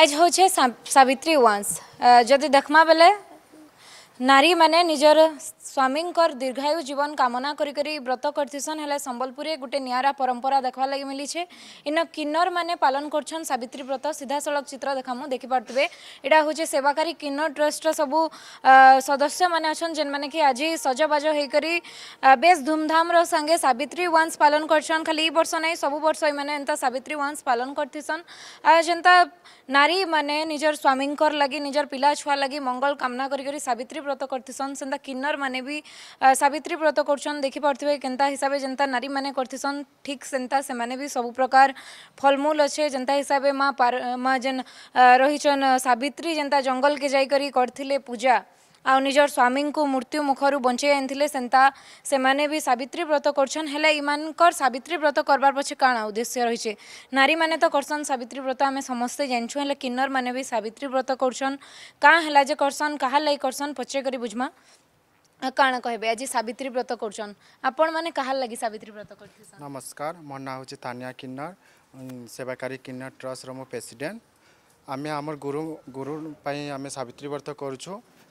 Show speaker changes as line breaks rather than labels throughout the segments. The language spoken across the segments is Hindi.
আজ হচ্ছে সাবিত্রী ওয়ান্স যদি দেখমা বেলে নারী মানে নিজের স্বামীঙ্কর দীর্ঘায়ু জীবন কামনা করি করি ব্রত করতিছন হলে সম্বলপুরে গোটে নিয়ারা পরম্পরা দেখবার লাগে মিলিছে ইন কিন্নর মানে পালন করছেন সাবিত্রী ব্রত সিধা সড়ক চিত্র দেখামু পারে এটা হচ্ছে সেবাকারী কিন্নর ট্রষ্টর সবু সদস্য মানে অছন যেন মানে কি আজ সজবাজ হয়ে করি বেশ ধুমধামর সঙ্গে সাবিত্রী ওয়ান্স পালন করছেন খালি এই বর্ষ নাই সবু বর্ষ এই মানে এন্তা সাবিত্রী ওয়ান্স পালন করতিছন যেন্তা নারী মানে নিজের স্বামীঙ্কর লাগে নিজের পিলা ছুয়া লাগে মঙ্গল কামনা করি করি সাবিত্রী ব্রত করতেছন সেটা কিন্নর মানে বি সাবিত্রী ব্রত করছন দেখি পারথিবে কেনতা হিসাবে যেনতা নারী মানে করতেছন ঠিক সেনতা সেমানে বি সবু প্রকার ফলমূল অছে যেনতা হিসাবে মা মা যেন রহিছন সাবিত্রী যেনতা জঙ্গলকে যাই করি করথিলে পূজা आजर स्वामी को मृत्यु मुखर बंचे आनी सेंता से भी सवित्री व्रत करछन हेले इमान सवित्री व्रत करवार पछे काण उद्देश्य रही नारी मैंने तो करसन सवित्री व्रत आम समस्ते जानछू हेले किन्नर मैंने भी सवित्री व्रत करछन कहाँ है जे करसन क्या लगे करसन पचे कर बुझमा କାଣା କହିବେ ଆଜି ସାବିତ୍ରୀ ବ୍ରତ କରୁଛନ୍ ଆପଣମାନେ କାହାର ଲାଗି ସାବିତ୍ରୀ ବ୍ରତ କରୁଛନ୍ତି
ନମସ୍କାର ମୋ ନାଁ ହେଉଛି ତାନିଆ କିନ୍ନର ସେବାକାରୀ କିନ୍ନର ଟ୍ରଷ୍ଟର ମୁଁ ପ୍ରେସିଡେଣ୍ଟ ଆମେ ଆମର ଗୁରୁ ଗୁରୁ ପାଇଁ ଆମେ ସାବିତ୍ରୀ ବ୍ରତ କରୁଛୁ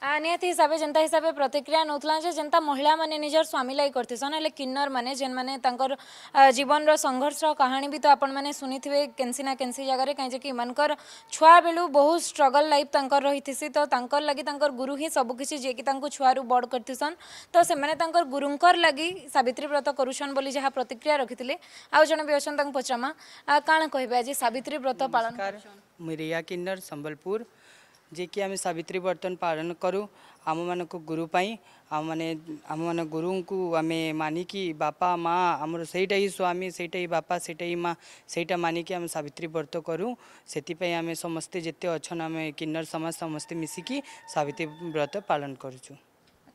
આ નિહતિ હિસાબે જેતા હિસાબે પ્રતિક્રિયા નોલા જે જેતા મહિલા મને ନିଜର ସ୍ୱାମୀ ଲାଗି କରିଥିସନ୍ ହେଲେ କିନ୍ନର ମାନେ ଯେନ୍ମାନେ ତାଙ୍କର ଜୀବନର ସଂଘର୍ଷର କାହାଣୀ ବି ତ ଆପଣମାନେ ଶୁଣିଥିବେ କେନ୍ସି ନା କେନ୍ସି ଜାଗାରେ କାହିଁକି ଏମାନଙ୍କର ଛୁଆ ବେଳୁ ବହୁତ ଷ୍ଟ୍ରଗଲ୍ ଲାଇଫ୍ ତାଙ୍କର ରହିଥିସି ତ ତାଙ୍କର ଲାଗି ତାଙ୍କର ଗୁରୁ ହିଁ ସବୁକିଛି ଯିଏକି ତାଙ୍କୁ ଛୁଆରୁ ବଡ଼ କରିଥିସନ୍ ତ ସେମାନେ ତାଙ୍କର ଗୁରୁଙ୍କର ଲାଗି ସାବିତ୍ରୀ ବ୍ରତ କରୁଛନ୍ ବୋଲି ଯାହା ପ୍ରତିକ୍ରିୟା ରଖିଥିଲେ ଆଉ ଜଣେ ବି ଅଛନ୍ତି ତାଙ୍କୁ ପଚାରମା କାଣା କହିବେ ଆଜି ସାବିତ୍ରୀ ବ୍ରତ ପାଳନ
ମୁଇଁ ରିୟା କିନ୍ନର ସମ୍ବଲପୁର जिम्मे सविती ब्रतन पालान गरौँ आम म गुरुपाई गुरुङ अनि मानिकि बामीटा हिँडा हिँड सहीटा माथि साविती व्रत गरौँ त्यहाँ आमे समे जे अछन् किन्नर समाज समसे मिसिक सविती व्रत पान गर्छु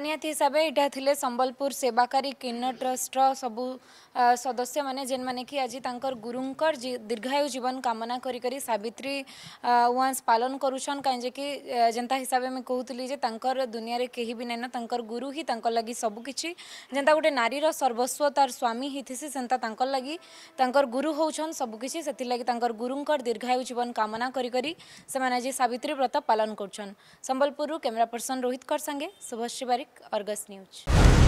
निहाती हिसाब से संबलपुर सेवाकारी किन्न ट्रस्टर सब सदस्य मैंने जेन मैंने कि आज तर गुरु दीर्घायु जीवन कामना कर सवित्री वाँस पालन करुछन कहीं कि जेनता हिसाब से कहूली दुनिया में कहीं भी नहीं ना गुरु ही लगी सबकि गोटे नारीर सर्वस्व तार स्वामी ही थी से लगी गुरु हौन सबकि गुरु दीर्घायु जीवन कामना करी सवित्री व्रत पालन करुछन संबलपुरु कैमेरा पर्सन रोहित कर संगे शुभ शिव बरिक और गस न्यूज